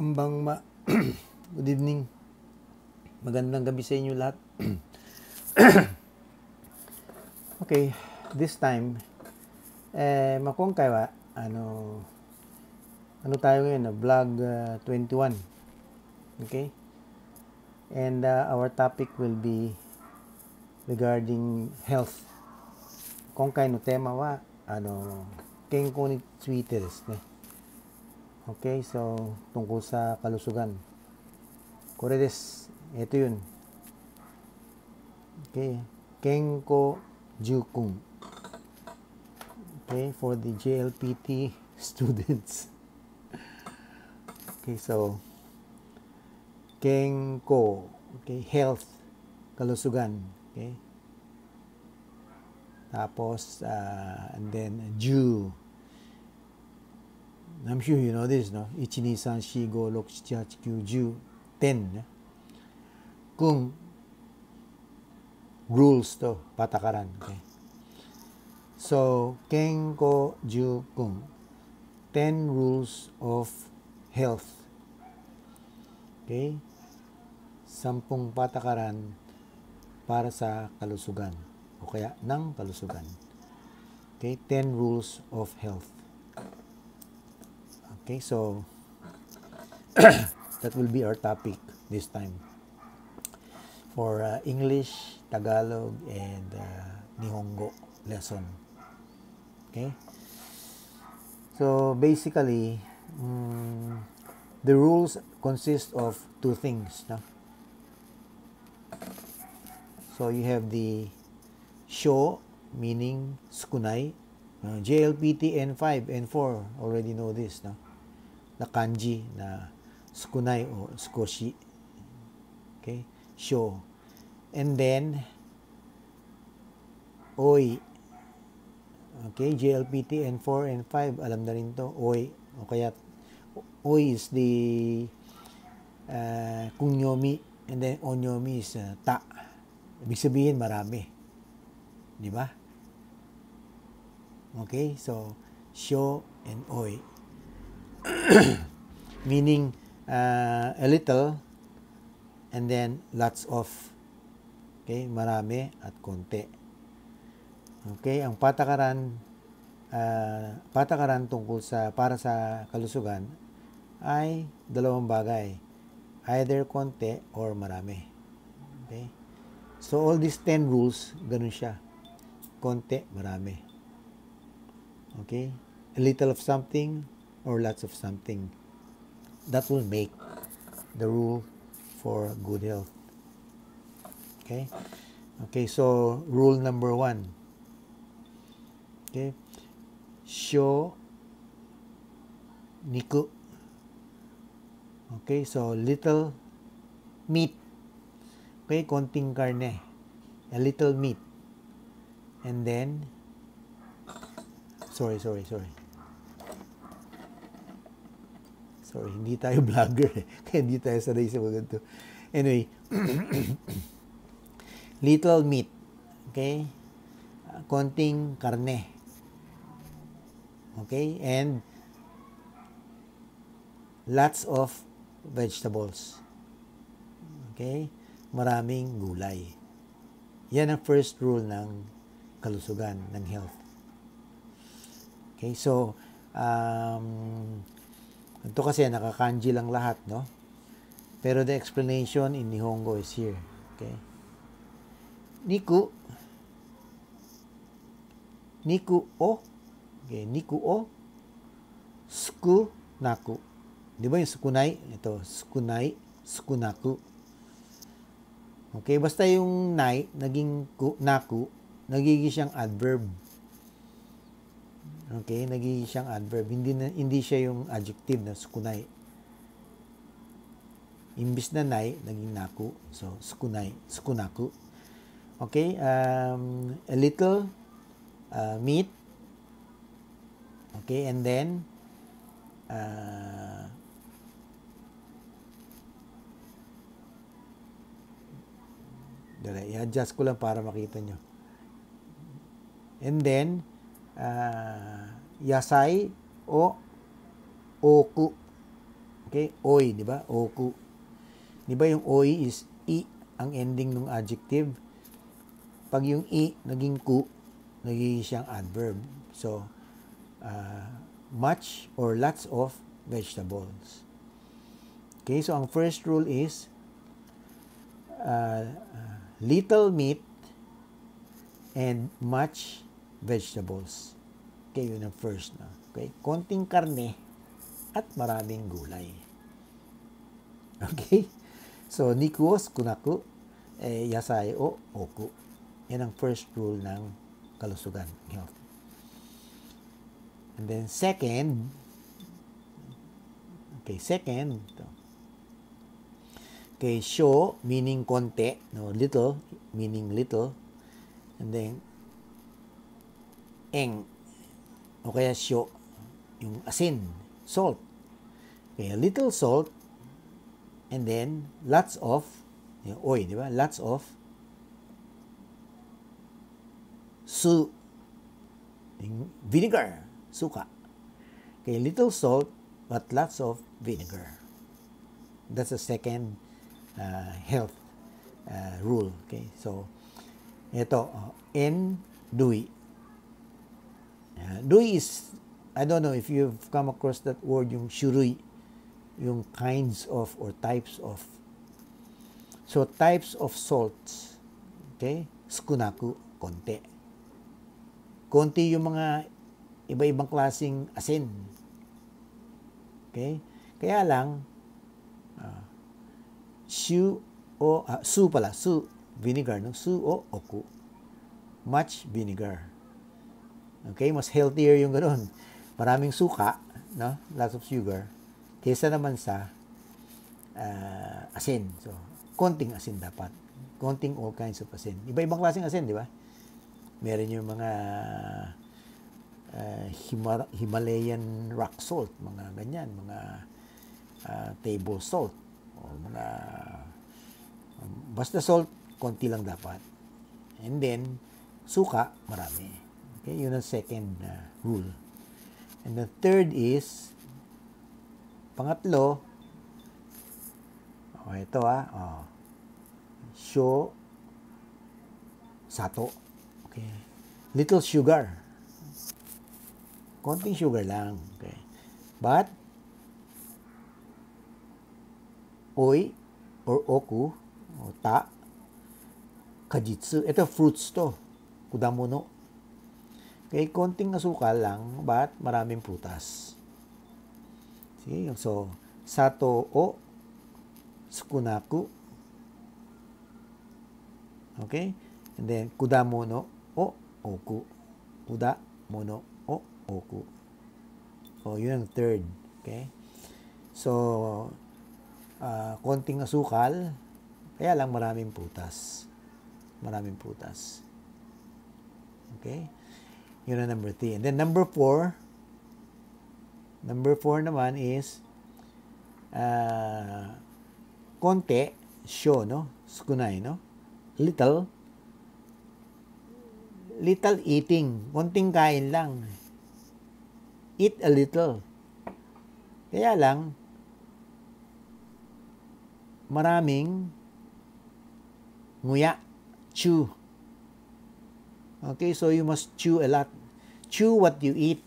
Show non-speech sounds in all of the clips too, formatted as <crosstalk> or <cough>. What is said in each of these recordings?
Kambang Ma. <clears throat> Good evening. Magandang gabi sa inyo lahat. <clears throat> okay, this time, eh, makuang kayo ha? ano, ano tayo ngayon, na ah, vlog uh, ah, 21. Okay? And uh, our topic will be regarding health. Kung kayo no tema wa, ano, kengko ni Twitter, ne? Okay, so tungkol sa kalusugan. Kore des. Ito yun. Okay. Kenko Jukung. Okay, for the JLPT <laughs> students. okay, so Kenko. Okay, health. Kalusugan. Okay. Tapos, uh, and then, Jew. I'm sure you know this, no? 1,2,3,4,5,6,7,8,9,10. No? Kung rules to, patakaran. Okay? So, Kenko Ju Kung. 10 rules of health. Okay? Sampung patakaran para sa kalusugan o kaya ng kalusugan. Okay? 10 rules of health. Okay, so <clears throat> that will be our topic this time for uh, English, Tagalog, and uh, Nihongo lesson. Okay, so basically, um, the rules consist of two things. No? So you have the show, meaning skunai, uh, JLPT N5, N4, already know this. No? na kanji na sukunai o sukoshi. Okay? Sho. And then, oi. Okay, JLPT n 4 and 5, alam na rin to, oi. O kaya, oi is the uh, kunyomi and then onyomi is uh, ta. Ibig sabihin, marami. Di ba? Okay, so, sho and oi. <coughs> meaning uh, a little and then lots of. Okay, marami at konti. Okay, ang patakaran uh, patakaran tungkol sa para sa kalusugan ay dalawang bagay, either konti or marami. Okay? So all these 10 rules, ganun siya. Konti, marami. Okay? A little of something, or lots of something that will make the rule for good health okay okay so rule number one okay show niku okay so little meat okay konting carne, a little meat and then sorry sorry sorry Sorry, hindi tayo <laughs> vlogger eh. Kaya hindi tayo sanay sa mga ganito. Anyway, <clears throat> little meat. Okay? Ah, konting karne. Okay? And lots of vegetables. Okay? Maraming gulay. Yan ang first rule ng kalusugan, ng health. Okay? So, um, ito kasi nakakanji lang lahat, no? Pero the explanation in Nihongo is here. Okay? Niku. Niku o. Okay, niku o. Suku naku. Di ba yung sukunai? Ito, sukunai, sukunaku. Okay, basta yung nai, naging ku, naku, nagiging siyang adverb. Okay, nagiging siyang adverb. Hindi, na, hindi siya yung adjective na sukunay. Imbis na nai, naging naku. So, sukunay, sukunaku. Okay, um, a little uh, meat. Okay, and then uh, Dali, i-adjust ko lang para makita nyo. And then, uh, yasai o oku. Okay? Oi, di ba? Oku. Di ba yung oi is i ang ending ng adjective? Pag yung i naging ku, naging siyang adverb. So, uh, much or lots of vegetables. Okay, so ang first rule is uh, little meat and much vegetables. Okay, yun ang first na. Okay? Konting karne at maraming gulay. <laughs> Okay? So, nikuos kunaku, eh, yasai o oku. Yan ang first rule ng kalusugan, health. And then second, okay, second, ito. Okay, sho meaning konti, no, little meaning little. And then eng o kaya syo, yung asin, salt. Kaya little salt and then lots of yung oy, di ba? Lots of su vinegar, suka. Kaya little salt but lots of vinegar. That's the second uh, health uh, rule. Okay, so ito, uh, N. Dewey Uh, Dui is, I don't know if you've come across that word, yung shurui, yung kinds of or types of. So, types of salts. Okay? Skunaku, konti. Konti yung mga iba-ibang klasing asin. Okay? Kaya lang, uh, ah, shu o, uh, su pala, su, vinegar, no? Su o oku. Much vinegar. Okay, mas healthier yung ganun. Maraming suka, no? Lots of sugar. kaysa naman sa uh, asin. So, konting asin dapat. Konting all kinds of asin. Iba-ibang klaseng asin, di ba? Meron yung mga uh, ah, Himar- Himalayan rock salt, mga ganyan, mga uh, table salt, o mga um, basta salt, konti lang dapat. And then, suka, marami. Okay, yun ang second uh, rule. And the third is, pangatlo, oh, ito ah, oh, show sato. Okay. Little sugar. Konting sugar lang. Okay. But, oi or oku o ta kajitsu. Ito fruits to. Kudamuno. Okay, eh, konting asukal lang, but maraming putas. Okay, so, sato o tsukunaku. Okay? And then, kudamono o oku. Kudamono o oku. O, yun ang third. Okay? So, uh, konting asukal, kaya lang maraming putas. Maraming putas. Okay? Yun ang number 3. And then number 4, number 4 naman is uh, konti, show, no? Sukunay, no? Little, little eating. Konting kain lang. Eat a little. Kaya lang, maraming nguya, chew. Okay, so you must chew a lot. Chew what you eat.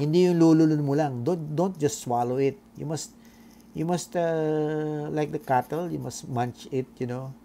Hindi yung lululun mo lang. Don't, don't just swallow it. You must, you must, uh, like the cattle, you must munch it, you know.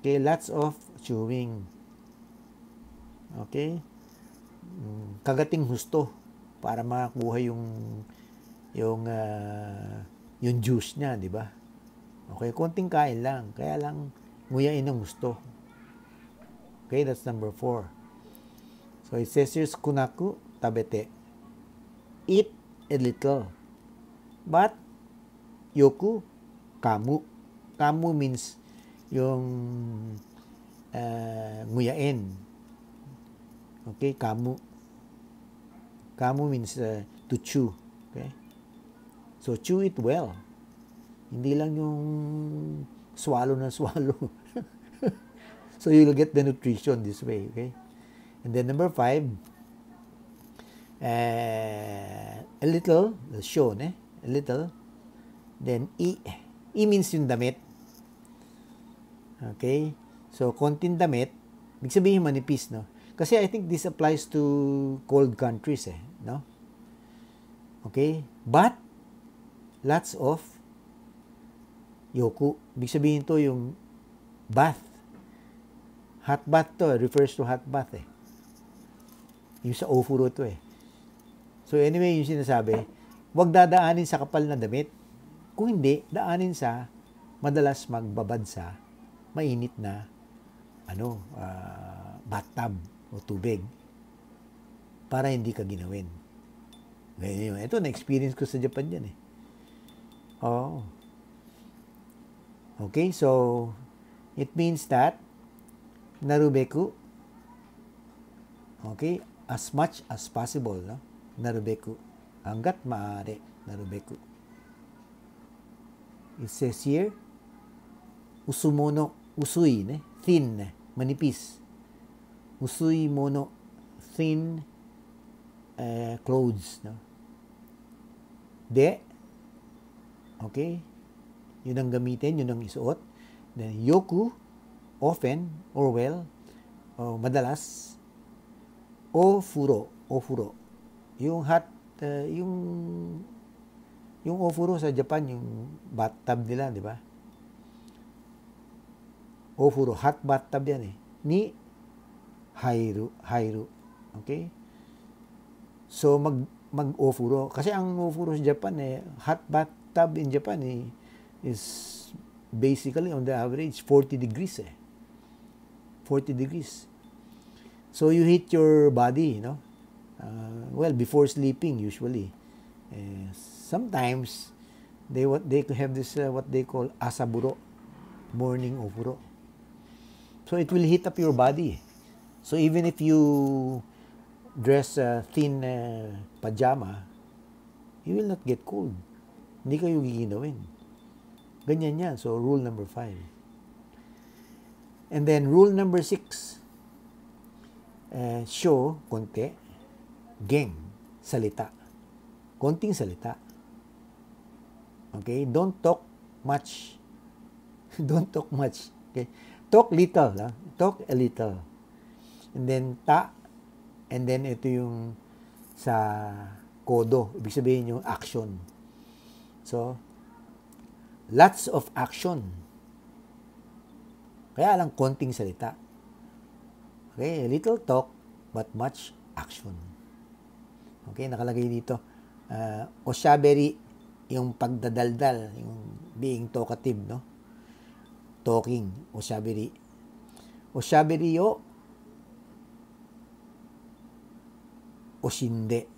Okay, lots of chewing. Okay? Mm, kagating husto para makakuha yung yung uh, yung juice niya, di ba? Okay, konting kain lang. Kaya lang nguyain ng gusto. Okay, that's number four. So it says here, Sukunaku tabete. Eat a little. But, yoku kamu. Kamu means yung uh, nguyain. Okay, kamu. Kamu means uh, to chew. Okay? So, chew it well. Hindi lang yung swallow na swallow. <laughs> so, you'll get the nutrition this way. Okay? And then number five, uh, a little, shown eh, a little. Then E, E means yung damit. Okay? So, konting damit, big sabihin manipis, no? Kasi I think this applies to cold countries, eh, no? Okay? But, lots of yoku. Big sabihin to yung bath. Hot bath to, eh, refers to hot bath, eh. Yung sa Ofuro to eh. So anyway, yung sinasabi, wag dadaanin sa kapal na damit. Kung hindi, daanin sa madalas magbabad mainit na ano, uh, bathtub o tubig para hindi ka ginawin. Ganyan Ito, na-experience ko sa Japan yan eh. Oh. Okay, so it means that Narubeku okay, as much as possible, no? Narubeku. Hanggat maaari, narubeku. It says here, usumono, usui, ne? thin, manipis. Usui mono, thin uh, clothes. No? De, okay, yun ang gamitin, yun ang isuot. Then, yoku, often, or well, o madalas, o furo, o furo. Yung hot, uh, eh, yung yung ofuro sa Japan, yung bathtub nila, di ba? Ofuro, hot bathtub yan eh. Ni Hairu, Hairu. Okay? So mag mag ofuro kasi ang ofuro sa Japan eh hot bathtub in Japan eh, is basically on the average 40 degrees eh. 40 degrees. So you hit your body, you know. Uh, well, before sleeping usually. Uh, sometimes they what they have this uh, what they call asaburo, morning oburo. So it will heat up your body. So even if you dress uh, thin uh, pajama, you will not get cold. Hindi kayo giginawin. Ganyan yan. So rule number five. And then rule number six eh, show, konti, game, salita. Konting salita. Okay? Don't talk much. <laughs> Don't talk much. Okay? Talk little. Ha? Ah. Talk a little. And then, ta. And then, ito yung sa kodo. Ibig sabihin yung action. So, lots of action. Kaya lang konting salita. Okay, a little talk but much action. Okay, nakalagay dito. Uh, oshaberi, yung pagdadaldal, yung being talkative, no? Talking, oshaberi. Oshaberi yo, oshinde.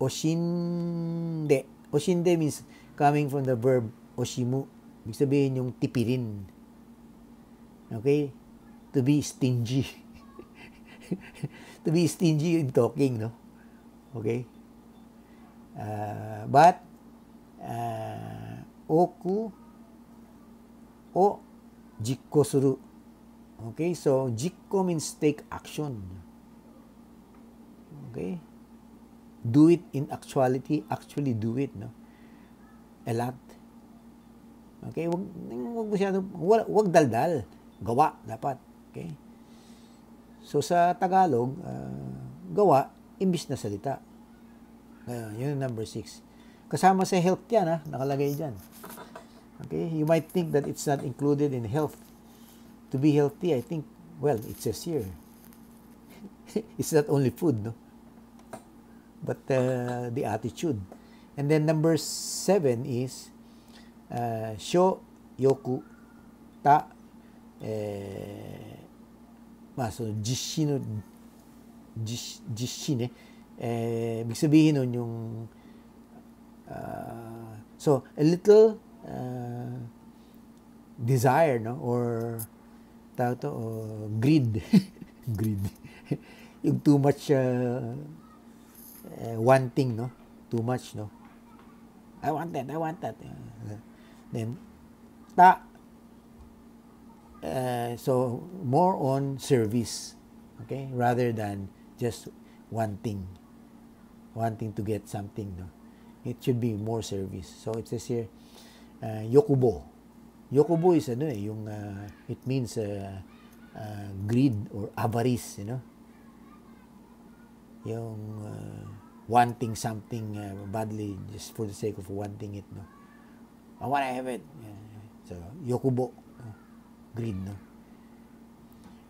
Oshinde. Oshinde means coming from the verb oshimu. Ibig sabihin yung tipirin. Okay? to be stingy. <laughs> to be stingy in talking, no? Okay? Uh, but, uh, oku o jikko suru. Okay? So, jikko means take action. Okay? Do it in actuality. Actually do it, no? A lot. Okay? Wag, wag masyado, wag, wag daldal. Gawa, dapat. Okay? So sa Tagalog, uh, gawa imbis na salita. Ngayon, yun yung number 6. Kasama sa health yan, ha? Ah, nakalagay dyan. Okay? You might think that it's not included in health. To be healthy, I think, well, it says here. <laughs> it's not only food, no? But uh, the attitude. And then number 7 is uh, sho yoku ta えー、まあその実施の実施ね、eh, eh, ibig sabihin nun yung uh, so a little uh, desire no or tao to uh, greed <laughs> greed yung too much uh, uh, wanting no too much no I want that I want that then ta uh, so more on service, okay, rather than just wanting, wanting to get something. No? It should be more service. So it says here, uh, yokubo. Yokubo is ano eh, yung, uh, it means uh, uh, greed or avarice, you know. Yung uh, wanting something uh, badly just for the sake of wanting it, no. I want to have it. Uh, so, yokubo greed. No?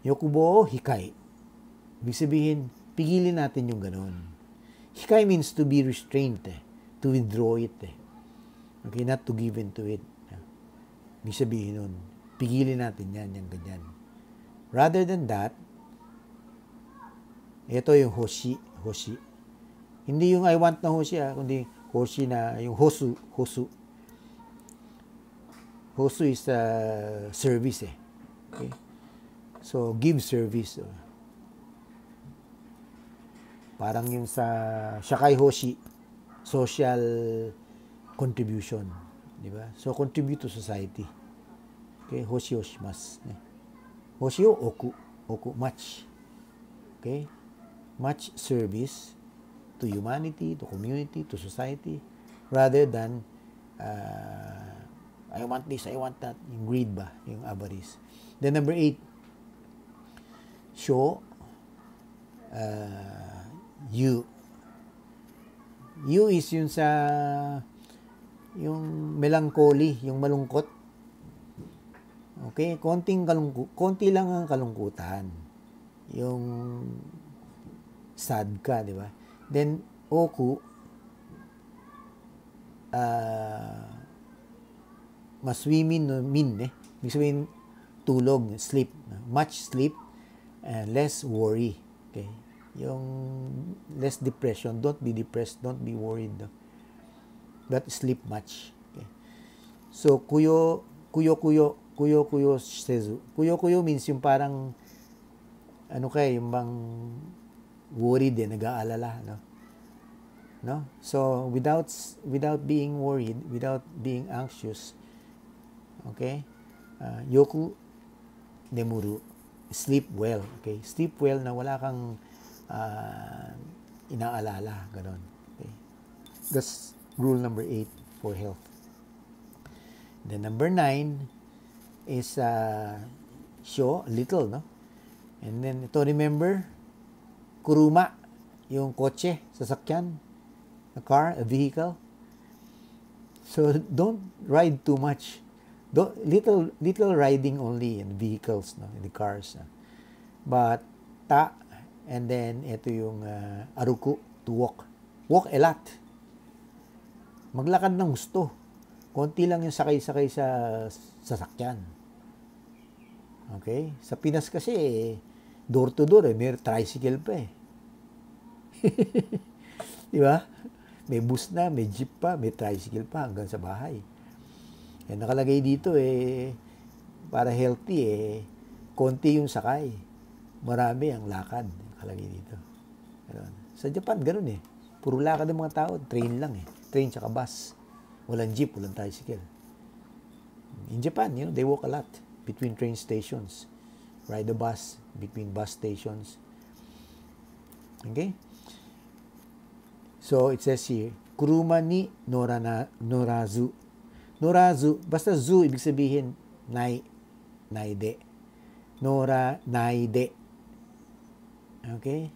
Yokubo o hikay. Ibig sabihin, pigilin natin yung ganun. Hikai means to be restrained, eh. to withdraw it. Eh. Okay, not to give in to it. Ibig sabihin nun, pigilin natin yan, yung ganyan. Rather than that, ito yung hoshi, hoshi. Hindi yung I want na hoshi, ah, kundi hoshi na, yung hosu, hosu. Puso is uh, service eh. Okay? So, give service. Oh. Parang yung sa Shakai Hoshi, social contribution. Di ba? So, contribute to society. Okay? Hoshi Hoshimas. Eh. Hoshi o oku. Oku, much. Okay? Much service to humanity, to community, to society, rather than uh, I want this, I want that. Yung greed ba, yung avarice. Then number eight, show uh, you. You is yun sa yung melancholy, yung malungkot. Okay, konting kalungku konti lang ang kalungkutan. Yung sad ka, di ba? Then oku uh, maswimin no min eh. Ibig sabihin, tulog, sleep. Much sleep and less worry. Okay? Yung less depression. Don't be depressed. Don't be worried. But sleep much. Okay? So, kuyo, kuyo, kuyo, kuyo, kuyo, shizu. Kuyo, kuyo means yung parang, ano kaya, yung bang worried eh, nag-aalala. No? no? So, without, without being worried, without being anxious, okay? Uh, yoku nemuru Sleep well, okay? Sleep well na wala kang uh, inaalala, ganun. Okay? That's rule number 8 for health. Then number 9 is uh, show, little, no? And then ito, remember, kuruma, yung kotse, sasakyan, a car, a vehicle. So don't ride too much do, little little riding only in vehicles no in the cars no? but ta and then ito yung uh, aruku to walk walk a lot maglakad ng gusto konti lang yung sakay-sakay sa sasakyan okay sa Pinas kasi eh, door to door eh may tricycle pa eh <laughs> di ba may bus na may jeep pa may tricycle pa hanggang sa bahay eh, nakalagay dito eh, para healthy eh, konti yung sakay. Marami ang lakad. Nakalagay dito. Ganun. Sa Japan, ganun eh. Puro lakad ng mga tao. Train lang eh. Train tsaka bus. Walang jeep, walang tricycle. In Japan, you know, they walk a lot between train stations. Ride the bus between bus stations. Okay? So, it says here, Kuruma ni norana, norazu Norazu, basta zu, ibig sabihin, nai, naide. Nora, naide. Okay?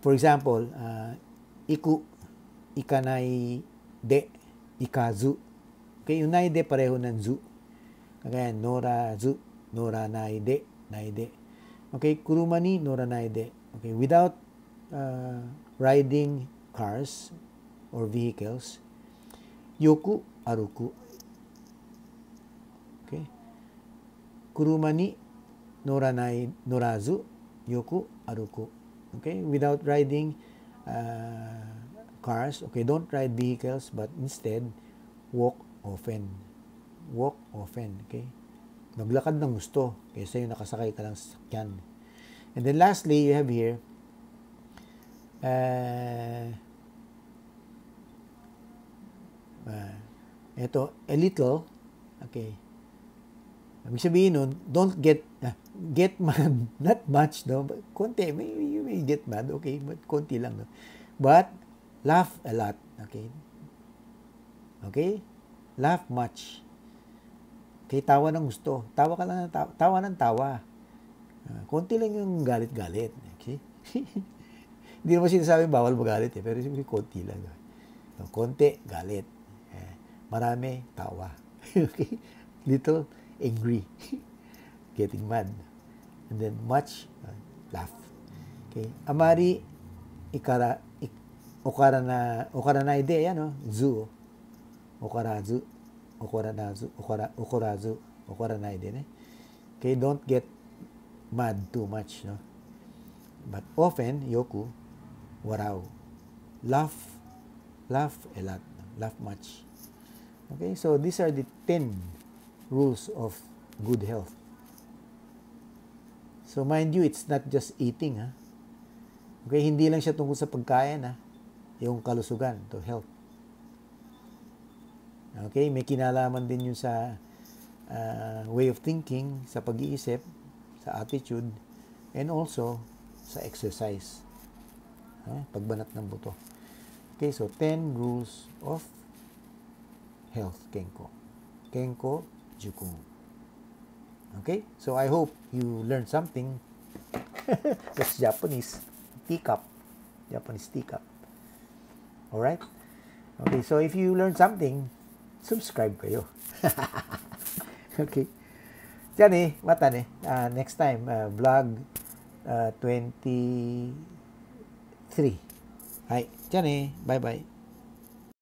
For example, uh, iku, ikanai de, ikazu. Okay, yung naide pareho ng zu. Kagaya, nora zu, nora naide, naide. Okay, kurumani, nora naide. Okay, without uh, riding cars or vehicles, yoku, aruku, okay? Kuruma ni noranai norazu yoku aruku. Okay, without riding uh, cars. Okay, don't ride vehicles, but instead walk often. Walk often. Okay, Naglakad ng gusto kaysa yung nakasakay ka lang sa sakyan. And then lastly, you have here. Uh, uh, ito, a little. Okay. Ibig sabihin nun, don't get, ah, get mad, <laughs> not much, no? But konti, may, you may get mad, okay, but konti lang, no? But, laugh a lot, okay? Okay? Laugh much. Okay, tawa ng gusto. Tawa ka lang ng tawa, tawa ng tawa. Uh, konti lang yung galit-galit, okay? <laughs> Hindi naman sinasabi bawal magalit, eh, pero simply konti lang. No? Konti, galit. Eh, marami, tawa. <laughs> okay? Little, angry, <laughs> getting mad, and then much uh, laugh. Okay, amari ikara ik, okara na okara na ide yan no zu okarazu okoranazu okora okorazu okara na ide ne. Okay, don't get mad too much no. But often yoku warau, laugh laugh a lot laugh much. Okay, so these are the 10 rules of good health. So mind you, it's not just eating. Ha? Okay, hindi lang siya tungkol sa pagkain. Ha? Yung kalusugan to health. Okay, may kinalaman din yun sa uh, way of thinking, sa pag-iisip, sa attitude, and also sa exercise. Ha? Pagbanat ng buto. Okay, so 10 rules of health, Kenko. Kenko Jukung. Okay? So I hope you learned something. <laughs> That's Japanese teacup. Japanese teacup. Alright? Okay, so if you learned something, subscribe kayo. <laughs> okay. Diyan eh, mata eh. Uh, next time, uh, vlog uh, 23. Hi. Diyan eh. Bye-bye.